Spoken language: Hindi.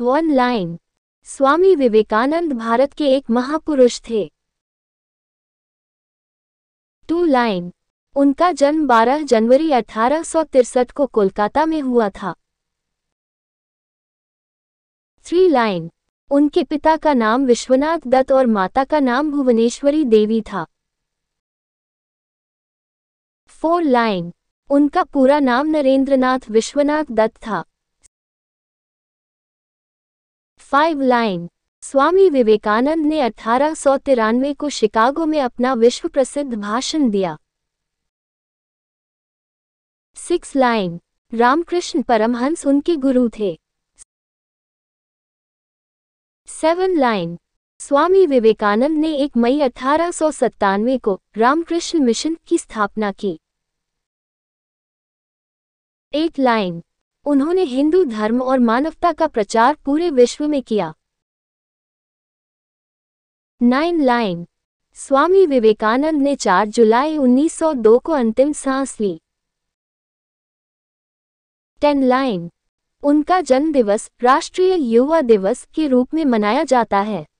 वन लाइन स्वामी विवेकानंद भारत के एक महापुरुष थे टू लाइन उनका जन्म 12 जनवरी अठारह को कोलकाता में हुआ था थ्री लाइन उनके पिता का नाम विश्वनाथ दत्त और माता का नाम भुवनेश्वरी देवी था फोर लाइन उनका पूरा नाम नरेंद्रनाथ विश्वनाथ दत्त था फाइव लाइन स्वामी विवेकानंद ने अठारह सौ तिरानवे को शिकागो में अपना विश्व प्रसिद्ध भाषण दिया सिक्स लाइन रामकृष्ण परमहंस उनके गुरु थे सेवन लाइन स्वामी विवेकानंद ने एक मई अठारह सौ को रामकृष्ण मिशन की स्थापना की एट लाइन उन्होंने हिंदू धर्म और मानवता का प्रचार पूरे विश्व में किया नाइन लाइन स्वामी विवेकानंद ने 4 जुलाई 1902 को अंतिम सांस ली टेन लाइन उनका जन्म दिवस राष्ट्रीय युवा दिवस के रूप में मनाया जाता है